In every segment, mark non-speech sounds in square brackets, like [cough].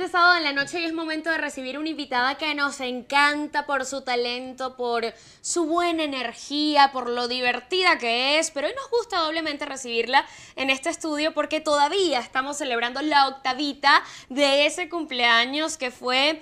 de sábado en la noche y es momento de recibir una invitada que nos encanta por su talento, por su buena energía, por lo divertida que es, pero hoy nos gusta doblemente recibirla en este estudio porque todavía estamos celebrando la octavita de ese cumpleaños que fue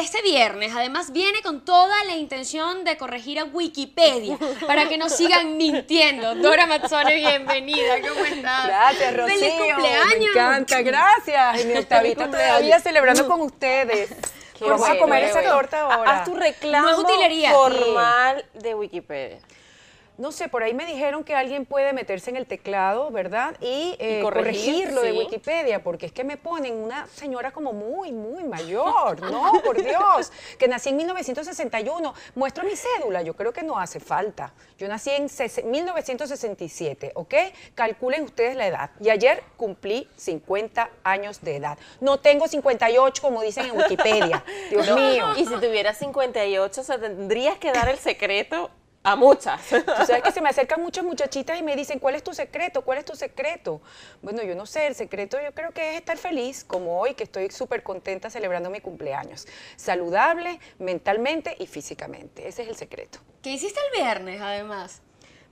este viernes además viene con toda la intención de corregir a Wikipedia para que no sigan mintiendo. Dora Mazzone, bienvenida, ¿cómo estás? Gracias, Rocío. ¡Feliz cumpleaños! Me encanta, gracias. Y mi octavita todavía celebrando con ustedes. Qué Vamos a comer esa torta ahora. Haz tu reclamo formal de Wikipedia no sé, por ahí me dijeron que alguien puede meterse en el teclado, ¿verdad? Y, eh, corregirlo de Wikipedia, porque es que me ponen una señora como muy, muy mayor, ¿no? Por Dios, que nací en 1961. Muestro mi cédula, yo creo que no hace falta. Yo nací en 1967, ¿ok? Calculen ustedes la edad. Y ayer cumplí 50 años de edad. No tengo 58, como dicen en Wikipedia. [laughs] Dios mío. Y si tuvieras 58, se tendrías que dar el secreto a muchas. [laughs] Tú sabes que se me acercan muchas muchachitas y me dicen, ¿cuál es tu secreto? ¿Cuál es tu secreto? Bueno, yo no sé, el secreto yo creo que es estar feliz, como hoy, que estoy súper contenta celebrando mi cumpleaños. Saludable, mentalmente y físicamente. Ese es el secreto. ¿Qué hiciste el viernes, además?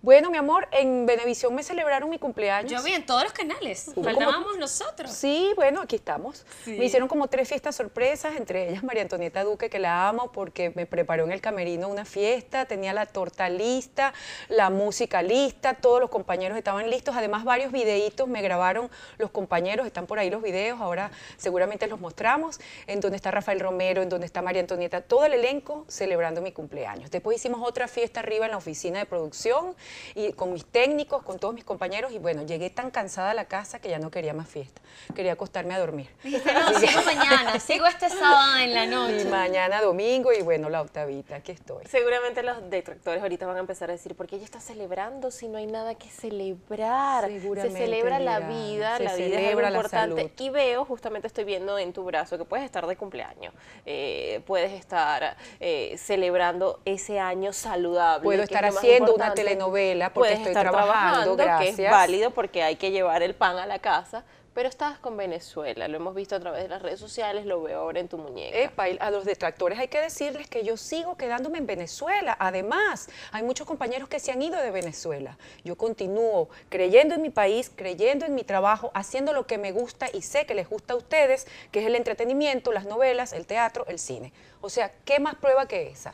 Bueno, mi amor, en Venevisión me celebraron mi cumpleaños. Yo vi en todos los canales. Faltábamos nosotros. Sí, bueno, aquí estamos. Me hicieron como tres fiestas sorpresas, entre ellas María Antonieta Duque, que la amo porque me preparó en el camerino una fiesta, tenía la torta lista, la música lista, todos los compañeros estaban listos. Además, varios videitos me grabaron los compañeros, están por ahí los videos, ahora seguramente los mostramos, en donde está Rafael Romero, en donde está María Antonieta, todo el elenco celebrando mi cumpleaños. Después hicimos otra fiesta arriba en la oficina de producción y con mis técnicos, con todos mis compañeros y bueno, llegué tan cansada a la casa que ya no quería más fiesta, quería acostarme a dormir. no, sigo mañana, [laughs] sigo este sábado en la noche. Y mañana domingo y bueno, la octavita, aquí estoy. Seguramente los detractores ahorita van a empezar a decir, ¿por qué ella está celebrando si no hay nada que celebrar? Seguramente, se celebra la vida, la vida es importante. Y veo, justamente estoy viendo en tu brazo que puedes estar de cumpleaños, eh, puedes estar eh, celebrando ese año saludable. Puedo estar haciendo una telenovela Puedes porque estoy trabajando, gracias. Que es válido porque hay que llevar el pan a la casa, pero estás con Venezuela, lo hemos visto a través de las redes sociales, lo veo ahora en tu muñeca. a los detractores hay que decirles que yo sigo quedándome en Venezuela. Además, hay muchos compañeros que se han ido de Venezuela. Yo continúo creyendo en mi país, creyendo en mi trabajo, haciendo lo que me gusta y sé que les gusta a ustedes, que es el entretenimiento, las novelas, el teatro, el cine. O sea, ¿qué más prueba que esa?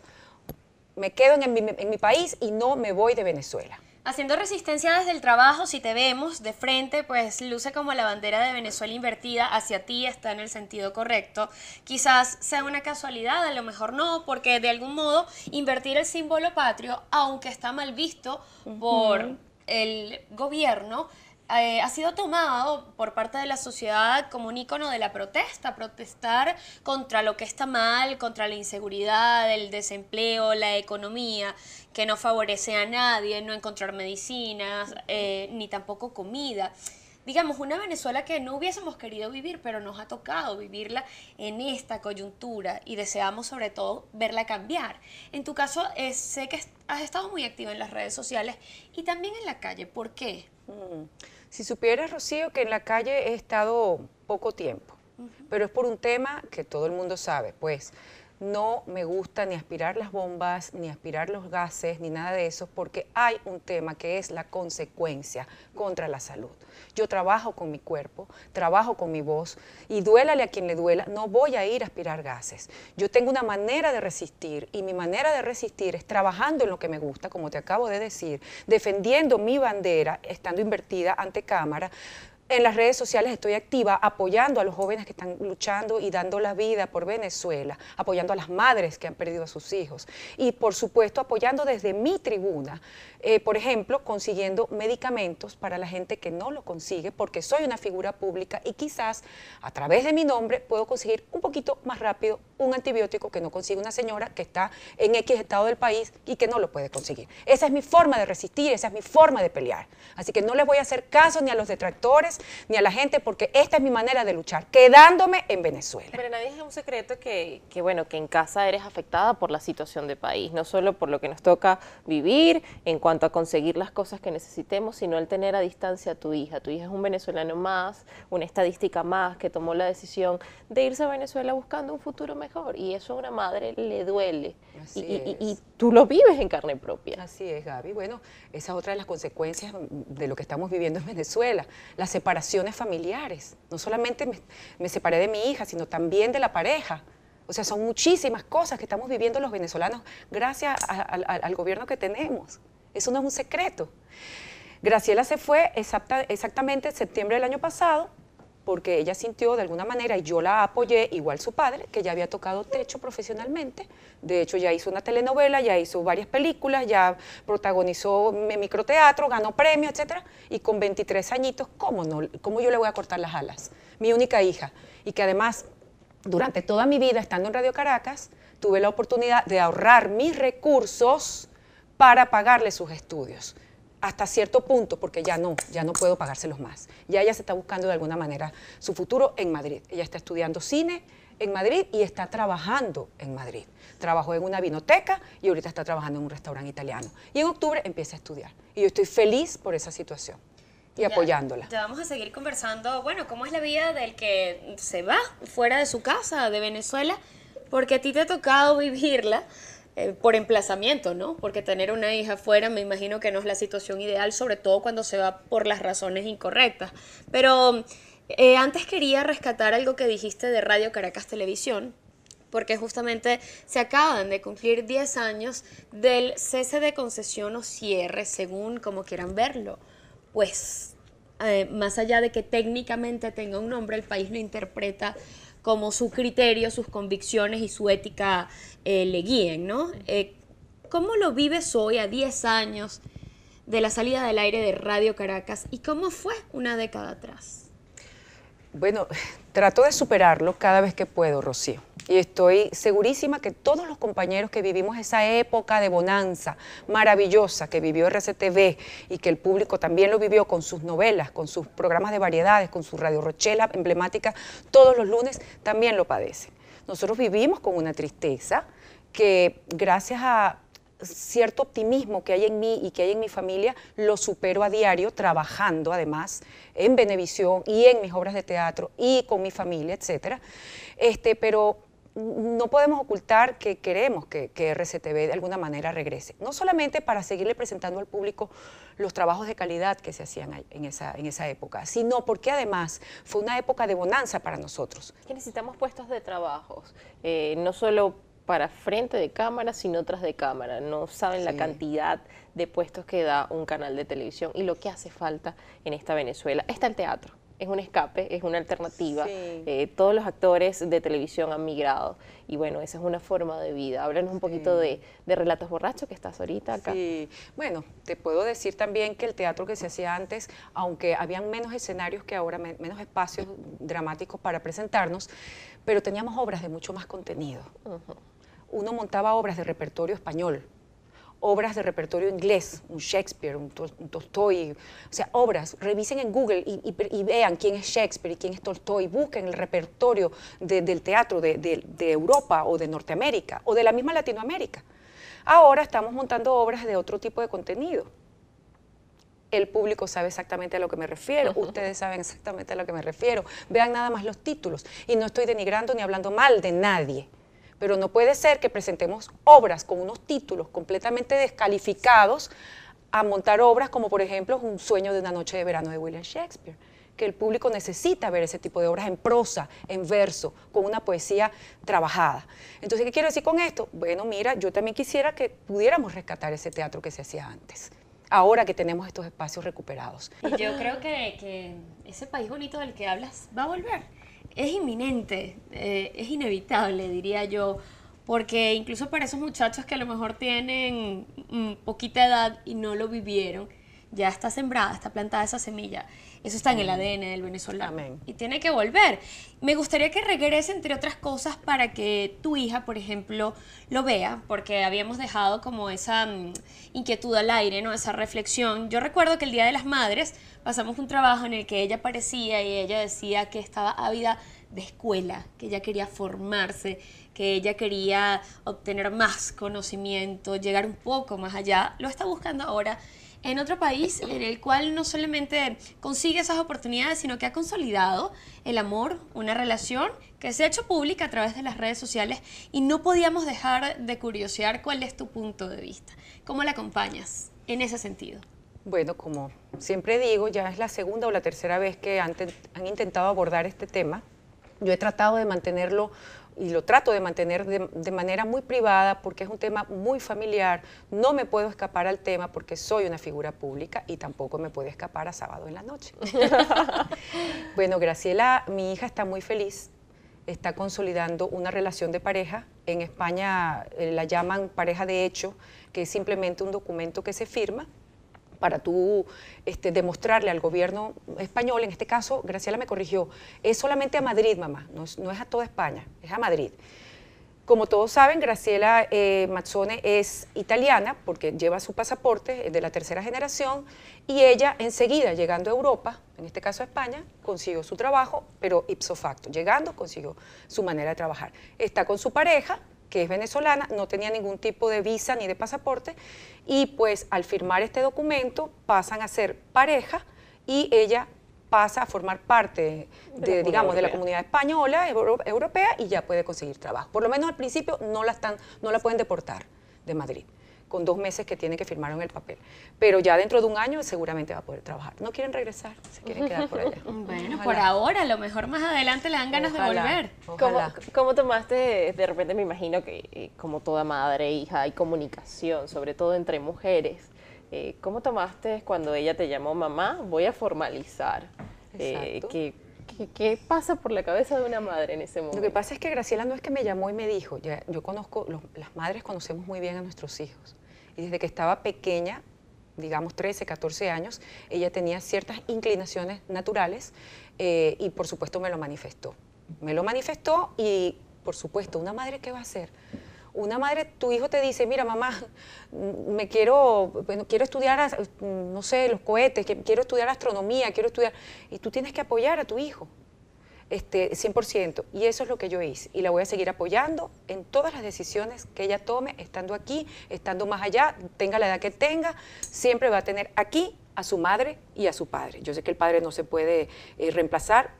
me quedo en mi, país y no me voy de Venezuela. Haciendo resistencia desde el trabajo, si te vemos de frente, pues luce como la bandera de Venezuela invertida hacia ti, está en el sentido correcto. Quizás sea una casualidad, a lo mejor no, porque de algún modo invertir el símbolo patrio, aunque está mal visto por el gobierno, eh, ha sido tomado por parte de la sociedad como un icono de la protesta, protestar contra lo que está mal, contra la inseguridad, el desempleo, la economía, que no favorece a nadie, no encontrar medicinas, eh, ni tampoco comida digamos, una Venezuela que no hubiésemos querido vivir, pero nos ha tocado vivirla en esta coyuntura y deseamos sobre todo verla cambiar. En tu caso, eh, sé que has estado muy activa en las redes sociales y también en la calle. ¿Por qué? Mm. Si supieras, Rocío, que en la calle he estado poco tiempo, pero es por un tema que todo el mundo sabe, pues no me gusta ni aspirar las bombas, ni aspirar los gases, ni nada de eso, porque hay un tema que es la consecuencia contra la salud. Yo trabajo con mi cuerpo, trabajo con mi voz y duélale a quien le duela, no voy a ir a aspirar gases. Yo tengo una manera de resistir y mi manera de resistir es trabajando en lo que me gusta, como te acabo de decir, defendiendo mi bandera, estando invertida ante cámara, en las redes sociales estoy activa apoyando a los jóvenes que están luchando y dando la vida por Venezuela, apoyando a las madres que han perdido a sus hijos y por supuesto apoyando desde mi tribuna, eh, por ejemplo, consiguiendo medicamentos para la gente que no lo consigue porque soy una figura pública y quizás a través de mi nombre puedo conseguir un poquito más rápido un antibiótico que no consigue una señora que está en X estado del país y que no lo puede conseguir. Esa es mi forma de resistir, esa es mi forma de pelear. Así que no les voy a hacer caso ni a los detractores ni a la gente porque esta es mi manera de luchar, quedándome en Venezuela. Pero nadie es un secreto que, que, bueno, que en casa eres afectada por la situación de país, no solo por lo que nos toca vivir en cuanto a conseguir las cosas que necesitemos, sino el tener a distancia a tu hija. Tu hija es un venezolano más, una estadística más que tomó la decisión de irse a Venezuela buscando un futuro mejor y eso a una madre le duele y, y, tú lo vives en carne propia. Así es, Gaby. Bueno, esa es otra de las consecuencias de lo que estamos viviendo en Venezuela, la separación separaciones familiares. No solamente me, separé de mi hija, sino también de la pareja. O sea, son muchísimas cosas que estamos viviendo los venezolanos gracias al gobierno que tenemos. Eso no es un secreto. Graciela se fue exactamente en septiembre del año pasado porque ella sintió de alguna manera, y yo la apoyé, igual su padre, que ya había tocado techo profesionalmente. De hecho, ya hizo una telenovela, ya hizo varias películas, ya protagonizó mm, eh, microteatro, ganó premios, etc. Y con 23 añitos, ¿cómo, no, ¿cómo yo le voy a cortar las alas? Mi única hija. Y que además, durante toda mi vida estando en Radio Caracas, tuve la oportunidad de ahorrar mis recursos para pagarle sus estudios hasta cierto punto, porque ya no, ya no puedo pagárselos más. Ya ella se está buscando de alguna manera su futuro en Madrid. Ella está estudiando cine en Madrid y está trabajando en Madrid. Trabajó en una vinoteca y ahorita está trabajando en un restaurante italiano. Y en octubre empieza a estudiar. Y yo estoy feliz por esa situación y apoyándola. Ya vamos a seguir conversando, bueno, cómo es la vida del que se va fuera de su casa, de Venezuela, porque a ti te ha tocado vivirla eh, por emplazamiento, ¿no? Porque tener una hija fuera me imagino que no es la situación ideal, sobre todo cuando se va por las razones incorrectas. Pero eh, antes quería rescatar algo que dijiste de Radio Caracas Televisión, porque justamente se acaban de cumplir 10 años del cese de concesión o cierre, según como quieran verlo. Pues eh, más allá de que técnicamente tenga un nombre, el país lo interpreta como su criterio, sus convicciones y su ética eh, le guíen, ¿no? Eh, ¿Cómo lo vives hoy a 10 años de la salida del aire de Radio Caracas y cómo fue una década atrás? Bueno, trato de superarlo cada vez que puedo, Rocío y estoy segurísima que todos los compañeros que vivimos esa época de bonanza maravillosa que vivió RCTV y que el público también lo vivió con sus novelas, con sus programas de variedades, con su Radio Rochela emblemática, todos los lunes también lo padecen. Nosotros vivimos con una tristeza que gracias a cierto optimismo que hay en mí y que hay en mi familia, lo supero a diario trabajando además en Benevisión y en mis obras de teatro y con mi familia, etcétera. Este, pero no podemos ocultar que queremos que, RCTV de alguna manera regrese, no solamente para seguirle presentando al público los trabajos de calidad que se hacían en esa, en esa época, sino porque además fue una época de bonanza para nosotros. necesitamos puestos de trabajo, eh, no solo para frente de cámara, sino tras de cámara. No saben la cantidad de puestos que da un canal de televisión y lo que hace falta en esta Venezuela. Está el teatro es un escape, es una alternativa. Eh, todos los actores de televisión han migrado y bueno, esa es una forma de vida. Háblanos un poquito de, Relatos Borrachos que estás ahorita acá. Sí, bueno, te puedo decir también que el teatro que se hacía antes, aunque habían menos escenarios que ahora, menos espacios dramáticos para presentarnos, pero teníamos obras de mucho más contenido. Uno montaba obras de repertorio español, obras de repertorio inglés, un Shakespeare, un, Tolstoy, o sea, obras. Revisen en Google y, vean quién es Shakespeare y quién es Tolstoy. Busquen el repertorio del teatro de, Europa o de Norteamérica o de la misma Latinoamérica. Ahora estamos montando obras de otro tipo de contenido el público sabe exactamente a lo que me refiero, ustedes saben exactamente a lo que me refiero, vean nada más los títulos y no estoy denigrando ni hablando mal de nadie pero no puede ser que presentemos obras con unos títulos completamente descalificados a montar obras como por ejemplo Un sueño de una noche de verano de William Shakespeare que el público necesita ver ese tipo de obras en prosa, en verso, con una poesía trabajada. Entonces, ¿qué quiero decir con esto? Bueno, mira, yo también quisiera que pudiéramos rescatar ese teatro que se hacía antes ahora que tenemos estos espacios recuperados. Y yo creo que, que, ese país bonito del que hablas va a volver es inminente, eh, es inevitable, diría yo, porque incluso para esos muchachos que a lo mejor tienen poquita edad y no lo vivieron, ya está sembrada, está plantada esa semilla. Eso está en el ADN del venezolano. Y tiene que volver. Me gustaría que regrese, entre otras cosas, para que tu hija, por ejemplo, lo vea, porque habíamos dejado como esa mm, inquietud al aire, ¿no? Esa reflexión. Yo recuerdo que el Día de las Madres pasamos un trabajo en el que ella aparecía y ella decía que estaba ávida de escuela, que ella quería formarse, que ella quería obtener más conocimiento, llegar un poco más allá. Lo está buscando ahora en otro país en el cual no solamente consigue esas oportunidades, sino que ha consolidado el amor, una relación que se ha hecho pública a través de las redes sociales y no podíamos dejar de curiosear cuál es tu punto de vista. ¿Cómo la acompañas en ese sentido? Bueno, como siempre digo, ya es la segunda o la tercera vez que han, han intentado abordar este tema. Yo he tratado de mantenerlo y lo trato de mantener de, manera muy privada porque es un tema muy familiar, no me puedo escapar al tema porque soy una figura pública y tampoco me puedo escapar a sábado en la noche. [laughs] bueno, Graciela, mi hija está muy feliz, está consolidando una relación de pareja, en España eh, la llaman pareja de hecho, que es simplemente un documento que se firma para tú este, demostrarle al gobierno español, en este caso, Graciela me corrigió, es solamente a Madrid, mamá, no es, a toda España, es a Madrid. Como todos saben, Graciela eh, Mazzone es italiana porque lleva su pasaporte eh, de la tercera generación y ella enseguida, llegando a Europa, en este caso a España, consiguió su trabajo, pero ipso facto, llegando consiguió su manera de trabajar. Está con su pareja, que es venezolana, no tenía ningún tipo de visa ni de pasaporte y pues al firmar este documento pasan a ser pareja y ella pasa a formar parte de, digamos, de la comunidad española, europea y ya puede conseguir trabajo. Por lo menos al principio no la, están, no la pueden deportar de Madrid con dos meses que tiene que en el papel. Pero ya dentro de un año seguramente va a poder trabajar. No quieren regresar, se quieren quedar por allá. [laughs] Bueno, por ahora, a lo mejor más adelante le dan ganas de volver. ¿Cómo, ¿Cómo, tomaste, de repente me imagino que eh, como toda madre, hija, hay comunicación, sobre todo entre mujeres. Eh, ¿Cómo tomaste cuando ella te llamó mamá? Voy a formalizar. Eh, ¿Qué, pasa por la cabeza de una madre en ese momento? Lo que pasa es que Graciela no es que me llamó y me dijo, yo conozco, las madres conocemos muy bien a nuestros hijos y desde que estaba pequeña, digamos 13, 14 años, ella tenía ciertas inclinaciones naturales eh, y por supuesto me lo manifestó. Me lo manifestó y por supuesto, una madre ¿qué va a hacer? Una madre, tu hijo te dice, mira mamá, me quiero, quiero estudiar, no sé, los cohetes, quiero estudiar astronomía, quiero estudiar, y tú tienes que apoyar a tu hijo este, 100%. Y eso es lo que yo hice. Y la voy a seguir apoyando en todas las decisiones que ella tome, estando aquí, estando más allá, tenga la edad que tenga, siempre va a tener aquí a su madre y a su padre. Yo sé que el padre no se puede eh, reemplazar,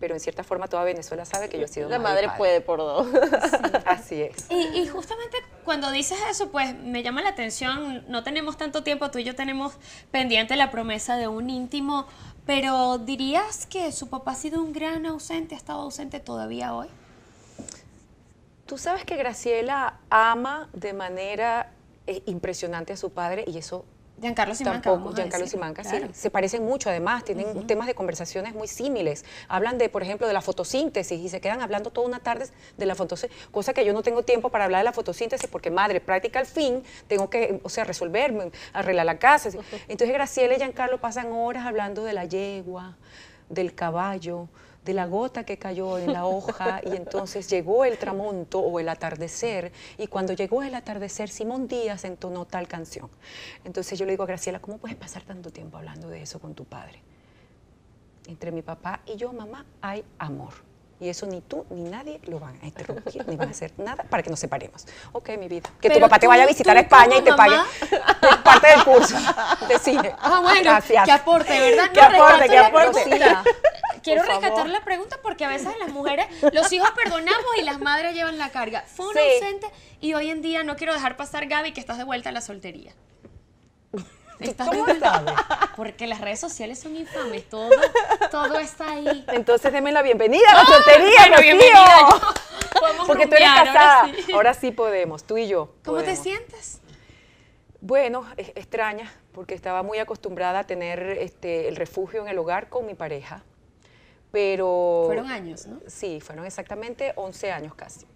pero en cierta forma toda Venezuela sabe que yo he sido la madre. La madre puede por dos. así es. y, justamente cuando dices eso, pues me llama la atención, no tenemos tanto tiempo, tú y yo tenemos pendiente la promesa de un íntimo pero dirías que su papá ha sido un gran ausente, ha estado ausente todavía hoy. Tú sabes que Graciela ama de manera eh, impresionante a su padre y eso Giancarlo Simanca. Tampoco, Giancarlo Simanca, sí. Se parecen mucho, además, tienen temas de conversaciones muy similares. Hablan de, por ejemplo, de la fotosíntesis y se quedan hablando toda una tarde de la fotosíntesis, cosa que yo no tengo tiempo para hablar de la fotosíntesis porque, madre, práctica al fin, tengo que, o sea, resolverme, arreglar la casa. [laughs] Entonces, Graciela y Giancarlo pasan horas hablando de la yegua, del caballo, de la gota que cayó en la hoja y entonces llegó el tramonto o el atardecer y cuando llegó el atardecer Simón Díaz entonó tal canción. Entonces yo le digo a Graciela, ¿cómo puedes pasar tanto tiempo hablando de eso con tu padre? Entre mi papá y yo, mamá, hay amor. Y eso ni tú ni nadie lo van a interrumpir, ni van a hacer nada para que nos separemos. Ok, mi vida. Que tu papá te vaya a visitar a España y te pague parte del curso de cine. Ah, Gracias. Que aporte, ¿verdad? Qué aporte, qué aporte quiero rescatar la pregunta porque a veces las mujeres, los hijos perdonamos y las madres llevan la carga. Fue un ausente y hoy en día no quiero dejar pasar, Gaby, que estás de vuelta a la soltería. [laughs] ¿Estás ¿Cómo sabes? Porque las redes sociales son infames, todo, está ahí. Entonces déme la bienvenida a la soltería, mi bienvenida, [laughs] Porque tú eres casada. Ahora sí. podemos, tú y yo. ¿Cómo te sientes? Bueno, extraña, porque estaba muy acostumbrada a tener este, el refugio en el hogar con mi pareja pero... Fueron años, ¿no? Sí, fueron exactamente 11 años casi.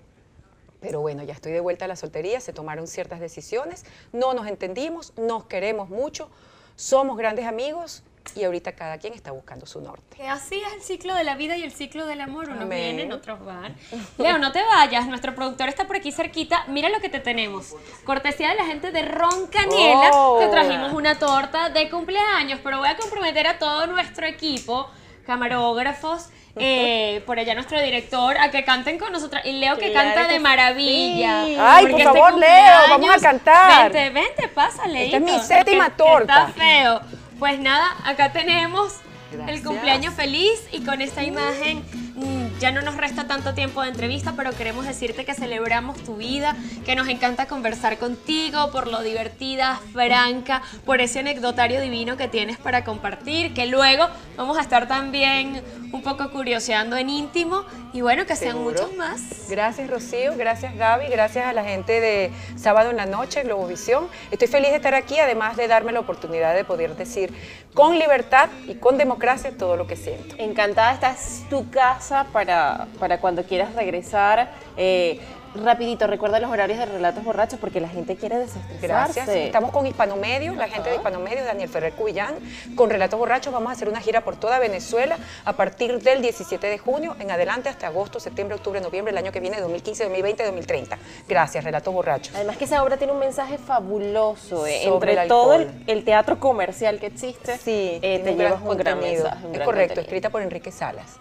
Pero bueno, ya estoy de vuelta a la soltería, se tomaron ciertas decisiones, no nos entendimos, nos queremos mucho, somos grandes amigos y ahorita cada quien está buscando su norte. Así es el ciclo de la vida y el ciclo del amor. Unos vienen, otros van. Leo, no te vayas, nuestro productor está por aquí cerquita. Mira lo que te tenemos. Cortesía de la gente de Ron Canela, te oh. trajimos una torta de cumpleaños, pero voy a comprometer a todo nuestro equipo camarógrafos, eh, por allá nuestro director, a que canten con nosotras. Y Leo que canta de maravilla. Ay, por este favor, Leo, vamos a cantar. Vente, vente, pásale. Esta es mi séptima torta. está feo. Pues nada, acá tenemos el cumpleaños feliz y con esta imagen ya no nos resta tanto tiempo de entrevista, pero queremos decirte que celebramos tu vida, que nos encanta conversar contigo por lo divertida, franca, por ese anecdotario divino que tienes para compartir, que luego vamos a estar también un poco curioseando en íntimo y bueno, que sean muchos más. Gracias Rocío, gracias Gaby, gracias a la gente de Sábado en la Noche, Globovisión. Estoy feliz de estar aquí, además de darme la oportunidad de poder decir con libertad y con democracia todo lo que siento. Encantada, esta es tu casa para para, cuando quieras regresar. Eh, rapidito, recuerda los horarios de Relatos Borrachos porque la gente quiere desestresarse. Gracias. Estamos con Hispanomedios, la gente de Hispanomedios, Daniel Ferrer cuyán con Relatos Borrachos. Vamos a hacer una gira por toda Venezuela a partir del 17 de junio en adelante hasta agosto, septiembre, octubre, noviembre, el año que viene, 2015, 2020, 2030. Gracias, Relatos Borrachos. Además que esa obra tiene un mensaje fabuloso. Eh, entre todo el, teatro comercial que existe, sí, te llevas es correcto, escrita por Enrique Salas.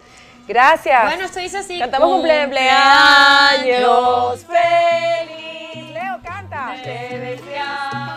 Gracias. Bueno, esto dice así. Cantamos cumpleaños. feliz. Leo, canta. Te deseamos.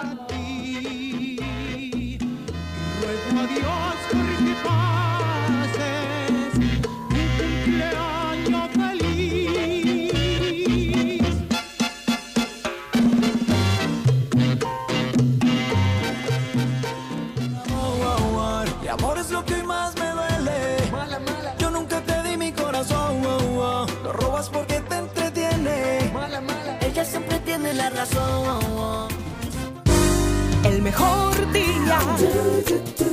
El mejor día.